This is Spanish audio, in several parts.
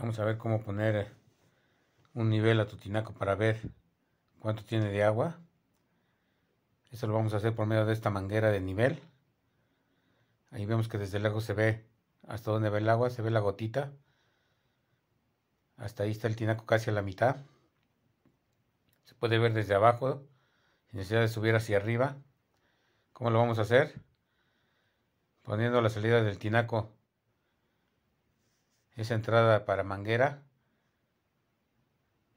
Vamos a ver cómo poner un nivel a tu tinaco para ver cuánto tiene de agua. eso lo vamos a hacer por medio de esta manguera de nivel. Ahí vemos que desde lago se ve hasta donde ve el agua, se ve la gotita. Hasta ahí está el tinaco casi a la mitad. Se puede ver desde abajo, sin necesidad de subir hacia arriba. ¿Cómo lo vamos a hacer? Poniendo la salida del tinaco esa entrada para manguera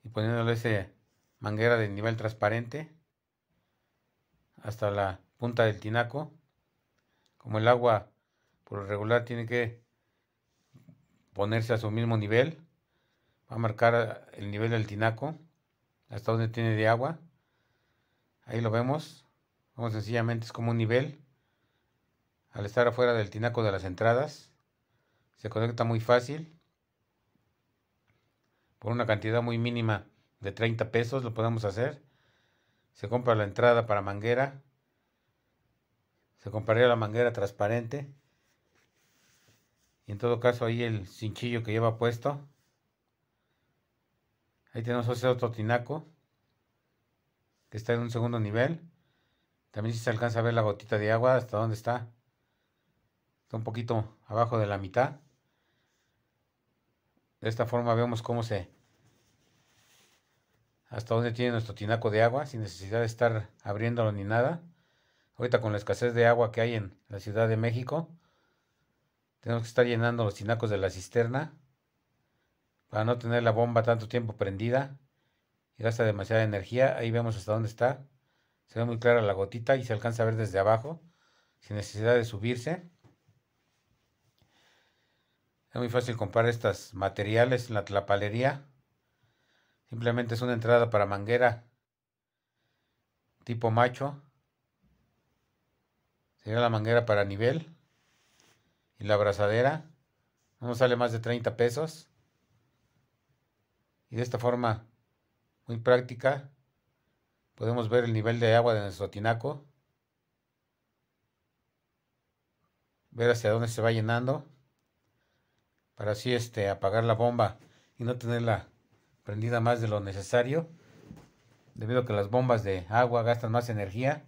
y poniéndole ese manguera de nivel transparente hasta la punta del tinaco. Como el agua por lo regular tiene que ponerse a su mismo nivel, va a marcar el nivel del tinaco hasta donde tiene de agua. Ahí lo vemos. Como sencillamente es como un nivel. Al estar afuera del tinaco de las entradas, se conecta muy fácil por una cantidad muy mínima de 30 pesos, lo podemos hacer. Se compra la entrada para manguera. Se compraría la manguera transparente. Y en todo caso ahí el cinchillo que lleva puesto. Ahí tenemos otro tinaco. Que está en un segundo nivel. También si se alcanza a ver la gotita de agua hasta dónde está. Está un poquito abajo de la mitad. De esta forma vemos cómo se... Hasta dónde tiene nuestro tinaco de agua, sin necesidad de estar abriéndolo ni nada. Ahorita con la escasez de agua que hay en la Ciudad de México, tenemos que estar llenando los tinacos de la cisterna para no tener la bomba tanto tiempo prendida y gasta demasiada energía. Ahí vemos hasta dónde está. Se ve muy clara la gotita y se alcanza a ver desde abajo sin necesidad de subirse. Es muy fácil comprar estos materiales en la tlapalería. Simplemente es una entrada para manguera tipo macho. Sería la manguera para nivel. Y la abrazadera. No sale más de 30 pesos. Y de esta forma muy práctica podemos ver el nivel de agua de nuestro tinaco. Ver hacia dónde se va llenando para así este, apagar la bomba y no tenerla prendida más de lo necesario, debido a que las bombas de agua gastan más energía.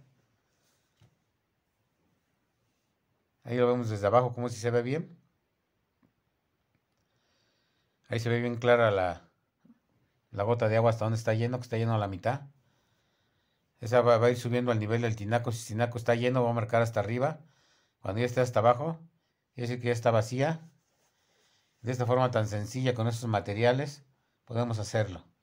Ahí lo vemos desde abajo, como si se ve bien. Ahí se ve bien clara la, la gota de agua hasta donde está lleno, que está lleno a la mitad. Esa va, a ir subiendo al nivel del tinaco. Si el tinaco está lleno, va a marcar hasta arriba. Cuando ya esté hasta abajo, quiere decir que ya está vacía de esta forma tan sencilla con estos materiales, podemos hacerlo.